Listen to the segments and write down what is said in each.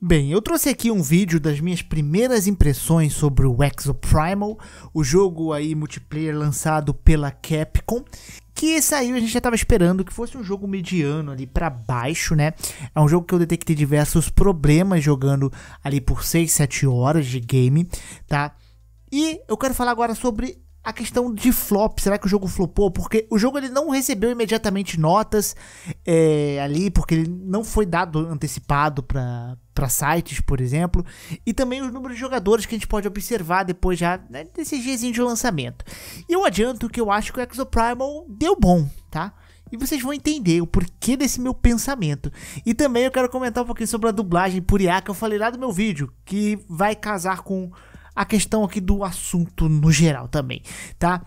Bem, eu trouxe aqui um vídeo das minhas primeiras impressões sobre o Exoprimal, o jogo aí multiplayer lançado pela Capcom, que saiu a gente já estava esperando que fosse um jogo mediano ali para baixo, né? É um jogo que eu detectei diversos problemas jogando ali por 6, 7 horas de game, tá? E eu quero falar agora sobre a questão de flop. Será que o jogo flopou? Porque o jogo ele não recebeu imediatamente notas é, ali, porque ele não foi dado antecipado para sites, por exemplo. E também os números de jogadores que a gente pode observar depois já né, desses dias de lançamento. E eu adianto que eu acho que o Exoprimal deu bom, tá? E vocês vão entender o porquê desse meu pensamento. E também eu quero comentar um pouquinho sobre a dublagem por IA que eu falei lá do meu vídeo, que vai casar com a questão aqui do assunto no geral também, tá?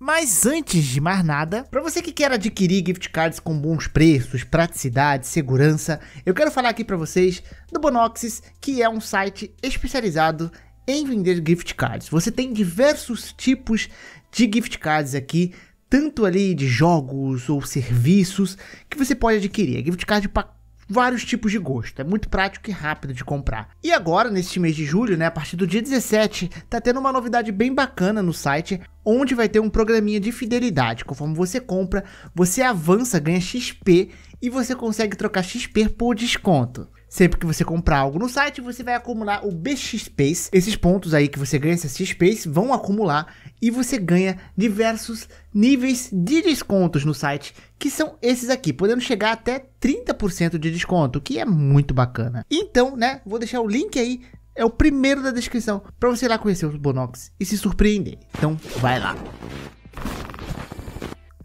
Mas antes de mais nada, para você que quer adquirir gift cards com bons preços, praticidade, segurança, eu quero falar aqui para vocês do Bonoxis, que é um site especializado em vender gift cards. Você tem diversos tipos de gift cards aqui, tanto ali de jogos ou serviços que você pode adquirir. É gift card para vários tipos de gosto. É muito prático e rápido de comprar. E agora, neste mês de julho, né, a partir do dia 17, tá tendo uma novidade bem bacana no site, onde vai ter um programinha de fidelidade. Conforme você compra, você avança, ganha XP e você consegue trocar XP por desconto. Sempre que você comprar algo no site, você vai acumular o BX Space. Esses pontos aí que você ganha esses Space vão acumular e você ganha diversos níveis de descontos no site, que são esses aqui, podendo chegar até 30% de desconto, que é muito bacana. Então, né, vou deixar o link aí, é o primeiro da descrição, para você ir lá conhecer os Bonox e se surpreender. Então, vai lá.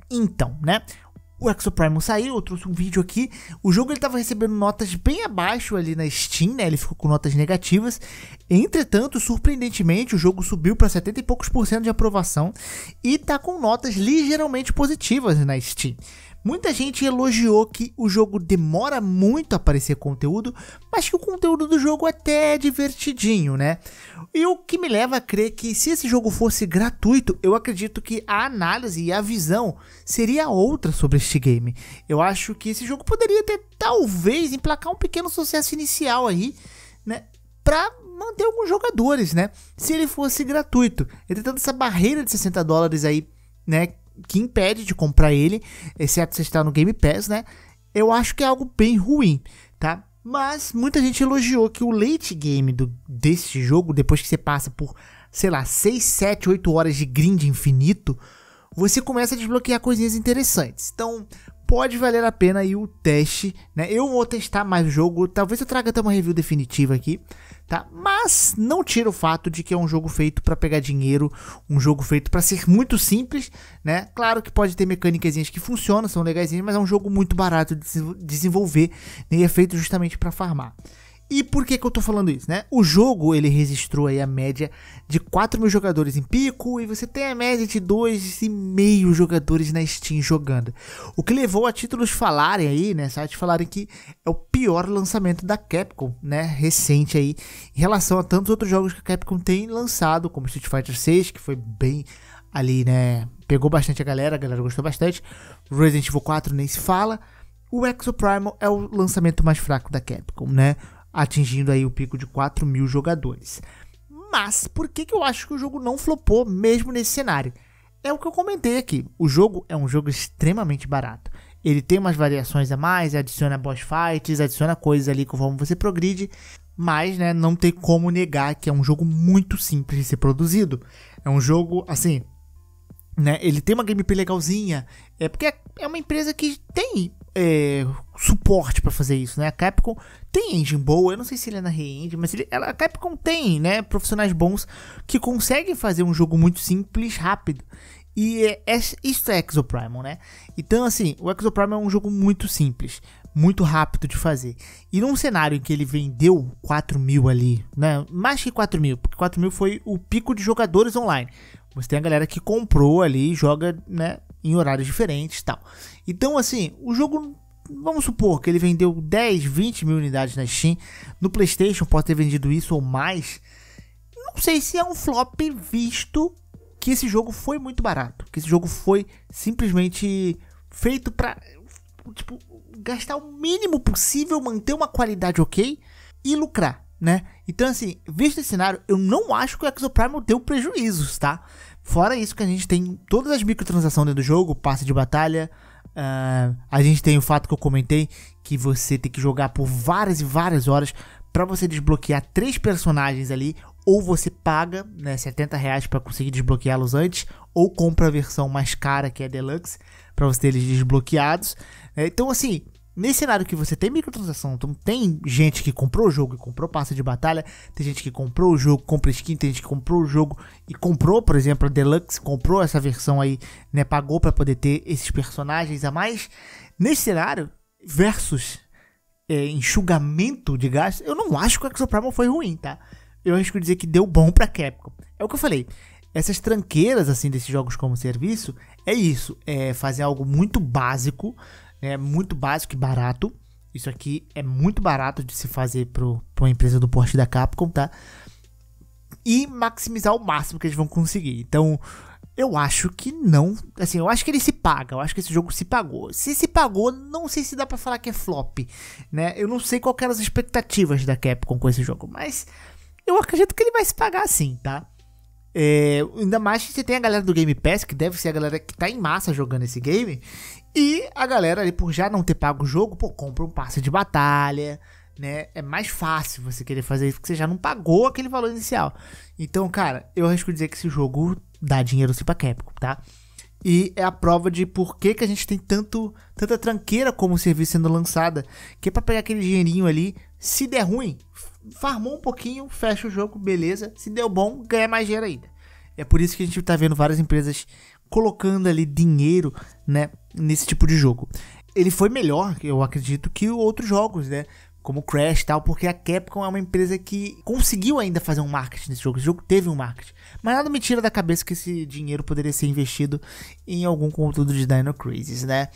Então, né, o Exoprimal saiu, eu trouxe um vídeo aqui. O jogo ele estava recebendo notas bem abaixo ali na Steam, né? Ele ficou com notas negativas. Entretanto, surpreendentemente, o jogo subiu para 70 e poucos por cento de aprovação e tá com notas ligeiramente positivas na Steam. Muita gente elogiou que o jogo demora muito a aparecer conteúdo, mas que o conteúdo do jogo até é divertidinho, né? E o que me leva a crer que se esse jogo fosse gratuito, eu acredito que a análise e a visão seria outra sobre este game. Eu acho que esse jogo poderia ter talvez emplacar um pequeno sucesso inicial aí, né? Pra manter alguns jogadores, né? Se ele fosse gratuito. Ele tá tem essa barreira de 60 dólares aí, né? que impede de comprar ele, exceto se está no Game Pass, né? Eu acho que é algo bem ruim, tá? Mas muita gente elogiou que o late game do, desse jogo, depois que você passa por, sei lá, 6, 7, 8 horas de grind infinito, você começa a desbloquear coisinhas interessantes. Então, pode valer a pena aí o teste, né? Eu vou testar mais o jogo, talvez eu traga até uma review definitiva aqui, tá? Mas não tira o fato de que é um jogo feito para pegar dinheiro, um jogo feito para ser muito simples, né? Claro que pode ter mecânicas que funcionam, são legais, mas é um jogo muito barato de desenvolver né? e é feito justamente para farmar. E por que, que eu tô falando isso, né? O jogo, ele registrou aí a média de 4 mil jogadores em pico e você tem a média de 2,5 jogadores na Steam jogando. O que levou a títulos falarem aí, né, sites falarem que é o pior lançamento da Capcom, né, recente aí, em relação a tantos outros jogos que a Capcom tem lançado, como Street Fighter 6, que foi bem ali, né, pegou bastante a galera, a galera gostou bastante. Resident Evil 4 nem se fala. O Exo Primal é o lançamento mais fraco da Capcom, né? atingindo aí o pico de 4 mil jogadores. Mas por que, que eu acho que o jogo não flopou mesmo nesse cenário? É o que eu comentei aqui. O jogo é um jogo extremamente barato. Ele tem umas variações a mais, adiciona boss fights, adiciona coisas ali conforme você progride, mas né, não tem como negar que é um jogo muito simples de ser produzido. É um jogo assim, né? Ele tem uma gameplay legalzinha, é porque é uma empresa que tem é, suporte para fazer isso, né? A Capcom tem engine boa, eu não sei se ele é na Re-Engine, mas ele, ela, a Capcom tem, né, profissionais bons que conseguem fazer um jogo muito simples, rápido. E é, é, isso é Exoprimal, né? Então, assim, o Exoprimal é um jogo muito simples, muito rápido de fazer. E num cenário em que ele vendeu 4 mil ali, né? Mais que 4 mil, porque 4 mil foi o pico de jogadores online. Você tem a galera que comprou ali e joga, né? em horários diferentes tal. Então, assim, o jogo, vamos supor que ele vendeu 10, 20 mil unidades na Steam, no PlayStation pode ter vendido isso ou mais. Não sei se é um flop visto que esse jogo foi muito barato, que esse jogo foi simplesmente feito para tipo gastar o mínimo possível, manter uma qualidade ok e lucrar, né? Então assim, visto esse cenário, eu não acho que o Exoprimal deu prejuízos, tá? Fora isso que a gente tem todas as microtransações dentro do jogo, passe de batalha, uh, a gente tem o fato que eu comentei que você tem que jogar por várias e várias horas para você desbloquear três personagens ali, ou você paga né, 70 reais para conseguir desbloqueá-los antes, ou compra a versão mais cara que é a Deluxe para você ter eles desbloqueados. Né. Então assim, Nesse cenário que você tem microtransação, então tem gente que comprou o jogo e comprou passe de batalha, tem gente que comprou o jogo, compra skin, tem gente que comprou o jogo e comprou, por exemplo, a Deluxe, comprou essa versão aí, né, pagou para poder ter esses personagens a mais. Nesse cenário, versus é, enxugamento de gastos, eu não acho que o Exoprimal foi ruim, tá? Eu acho que dizer que deu bom pra Capcom. É o que eu falei, essas tranqueiras, assim, desses jogos como serviço, é isso, é fazer algo muito básico é muito básico e barato. Isso aqui é muito barato de se fazer para uma empresa do porte da Capcom, tá? E maximizar o máximo que eles vão conseguir. Então, eu acho que não. Assim, eu acho que ele se paga. Eu acho que esse jogo se pagou. Se se pagou, não sei se dá para falar que é flop, né? Eu não sei quais eram as expectativas da Capcom com esse jogo, mas eu acredito que ele vai se pagar sim, tá? É, ainda mais que você tem a galera do Game Pass, que deve ser a galera que tá em massa jogando esse game, e a galera ali, por já não ter pago o jogo, pô, compra um passe de batalha, né? É mais fácil você querer fazer isso, porque você já não pagou aquele valor inicial. Então, cara, eu arrisco dizer que esse jogo dá dinheiro sim pra Capcom, tá? E é a prova de por que, que a gente tem tanto, tanta tranqueira como serviço sendo lançada. Que é pra pegar aquele dinheirinho ali, se der ruim, farmou um pouquinho, fecha o jogo, beleza. Se deu bom, ganha mais dinheiro ainda. É por isso que a gente tá vendo várias empresas colocando ali dinheiro, né, nesse tipo de jogo. Ele foi melhor, eu acredito, que outros jogos, né? Como Crash e tal, porque a Capcom é uma empresa que conseguiu ainda fazer um marketing nesse jogo. Esse jogo teve um marketing. Mas nada me tira da cabeça que esse dinheiro poderia ser investido em algum conteúdo de Dino Crisis, né?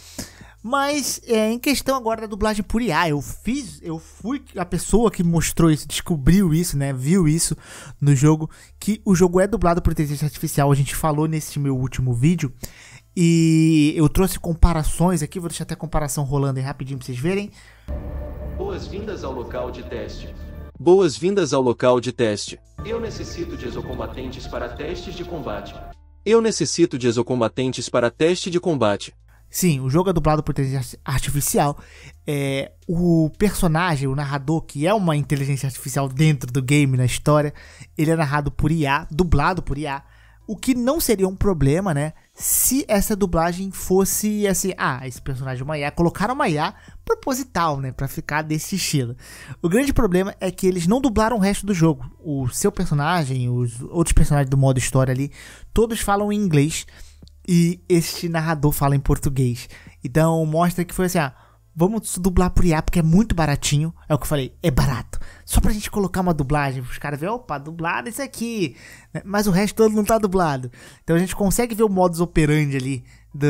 Mas é, em questão agora da dublagem por IA, eu fiz, eu fui a pessoa que mostrou isso, descobriu isso, né? Viu isso no jogo, que o jogo é dublado por inteligência artificial. A gente falou nesse meu último vídeo. E eu trouxe comparações aqui, vou deixar até a comparação rolando aí rapidinho pra vocês verem. Boas-vindas ao local de teste. Boas-vindas ao local de teste. Eu necessito de exocombatentes para testes de combate. Eu necessito de exocombatentes para teste de combate. Sim, o jogo é dublado por inteligência artificial. É, o personagem, o narrador, que é uma inteligência artificial dentro do game, na história, ele é narrado por IA, dublado por IA. O que não seria um problema, né? Se essa dublagem fosse assim, ah, esse personagem é uma IA, colocaram uma IA proposital, né? Pra ficar desse estilo. O grande problema é que eles não dublaram o resto do jogo. O seu personagem, os outros personagens do modo história ali, todos falam em inglês. E este narrador fala em português. Então mostra que foi assim, ah, vamos dublar por IA porque é muito baratinho. É o que eu falei, é barato. Só pra gente colocar uma dublagem, os caras verem, opa, dublado isso aqui. Né? Mas o resto todo não tá dublado. Então a gente consegue ver o modus operandi ali do,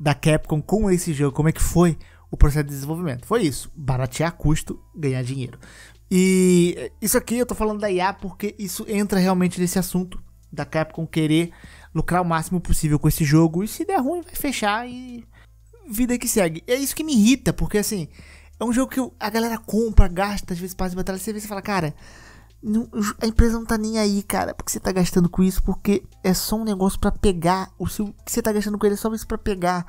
da Capcom com esse jogo, como é que foi o processo de desenvolvimento. Foi isso, baratear custo, ganhar dinheiro. E isso aqui eu tô falando da IA porque isso entra realmente nesse assunto da Capcom querer lucrar o máximo possível com esse jogo. E se der ruim, vai fechar e. Vida que segue. E é isso que me irrita, porque assim. É um jogo que a galera compra, gasta, às vezes passa de batalha. Você vê e fala, cara. Não, a empresa não tá nem aí, cara, porque você tá gastando com isso, porque é só um negócio para pegar. O seu, que você tá gastando com ele é só isso pra pegar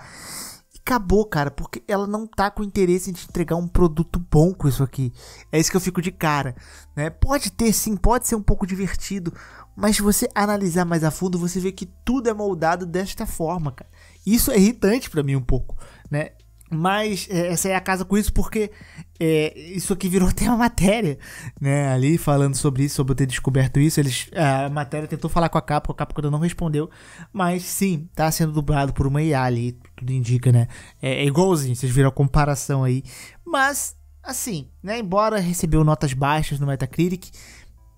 acabou, cara, porque ela não tá com interesse em te entregar um produto bom com isso aqui. É isso que eu fico de cara, né? Pode ter sim, pode ser um pouco divertido, mas se você analisar mais a fundo, você vê que tudo é moldado desta forma, cara. Isso é irritante para mim um pouco, né? Mas é, essa é a casa com isso porque é, isso aqui virou até uma matéria, né? Ali falando sobre isso, sobre eu ter descoberto isso. Eles, é, a matéria tentou falar com a Capcom, a Capcom não respondeu. Mas sim, tá sendo dublado por uma IA ali, tudo indica, né? É, é igualzinho, vocês viram a comparação aí. Mas, assim, né? Embora recebeu notas baixas no Metacritic,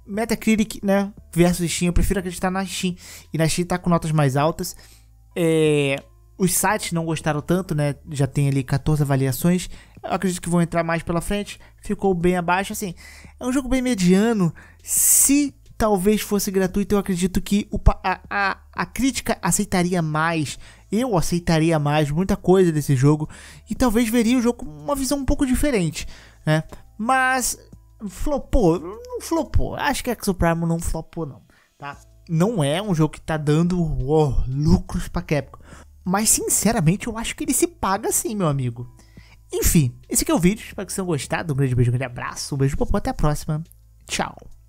Metacritic, né? Versus Steam, eu prefiro acreditar na Steam. E na Steam tá com notas mais altas. É os sites não gostaram tanto, né? Já tem ali 14 avaliações. Eu acredito que vão entrar mais pela frente. Ficou bem abaixo, assim. É um jogo bem mediano. Se talvez fosse gratuito, eu acredito que o, a, a, a, crítica aceitaria mais. Eu aceitaria mais muita coisa desse jogo. E talvez veria o jogo com uma visão um pouco diferente, né? Mas flopou, não flopou. Acho que Exo Prime não flopou, não, tá? Não é um jogo que tá dando oh, lucros pra Capcom. Mas, sinceramente, eu acho que ele se paga sim, meu amigo. Enfim, esse aqui é o vídeo. Espero que vocês tenham gostado. Um grande beijo, um grande abraço. Um beijo, popô. Até a próxima. Tchau.